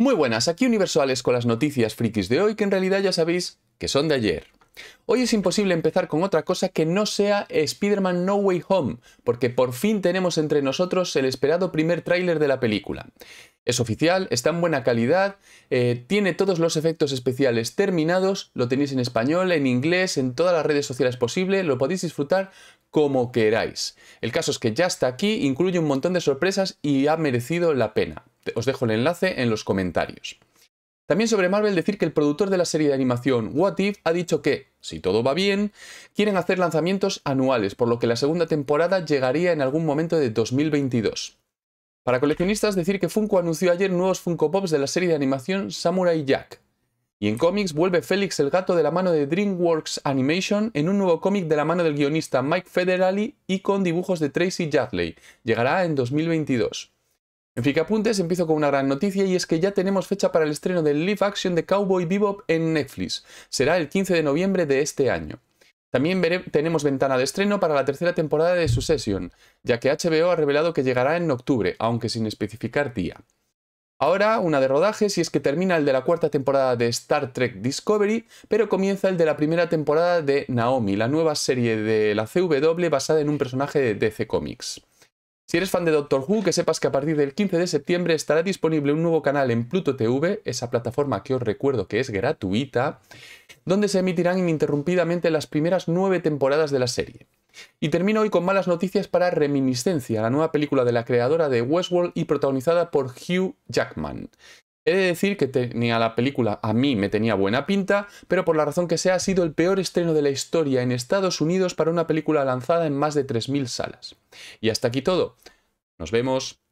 Muy buenas, aquí Universales con las noticias frikis de hoy que en realidad ya sabéis que son de ayer. Hoy es imposible empezar con otra cosa que no sea Spider-Man No Way Home, porque por fin tenemos entre nosotros el esperado primer tráiler de la película. Es oficial, está en buena calidad, eh, tiene todos los efectos especiales terminados, lo tenéis en español, en inglés, en todas las redes sociales posible, lo podéis disfrutar como queráis. El caso es que ya está aquí, incluye un montón de sorpresas y ha merecido la pena os dejo el enlace en los comentarios. También sobre Marvel decir que el productor de la serie de animación What If ha dicho que, si todo va bien, quieren hacer lanzamientos anuales, por lo que la segunda temporada llegaría en algún momento de 2022. Para coleccionistas decir que Funko anunció ayer nuevos Funko Pops de la serie de animación Samurai Jack. Y en cómics vuelve Félix el gato de la mano de DreamWorks Animation en un nuevo cómic de la mano del guionista Mike Federali y con dibujos de Tracy Jadley. Llegará en 2022. En Ficapuntes empiezo con una gran noticia y es que ya tenemos fecha para el estreno del live action de Cowboy Bebop en Netflix. Será el 15 de noviembre de este año. También tenemos ventana de estreno para la tercera temporada de Succession, ya que HBO ha revelado que llegará en octubre, aunque sin especificar día. Ahora, una de rodajes y es que termina el de la cuarta temporada de Star Trek Discovery, pero comienza el de la primera temporada de Naomi, la nueva serie de la CW basada en un personaje de DC Comics. Si eres fan de Doctor Who, que sepas que a partir del 15 de septiembre estará disponible un nuevo canal en Pluto TV, esa plataforma que os recuerdo que es gratuita, donde se emitirán ininterrumpidamente las primeras nueve temporadas de la serie. Y termino hoy con malas noticias para Reminiscencia, la nueva película de la creadora de Westworld y protagonizada por Hugh Jackman. He de decir que tenía la película a mí me tenía buena pinta, pero por la razón que sea ha sido el peor estreno de la historia en Estados Unidos para una película lanzada en más de 3.000 salas. Y hasta aquí todo. Nos vemos.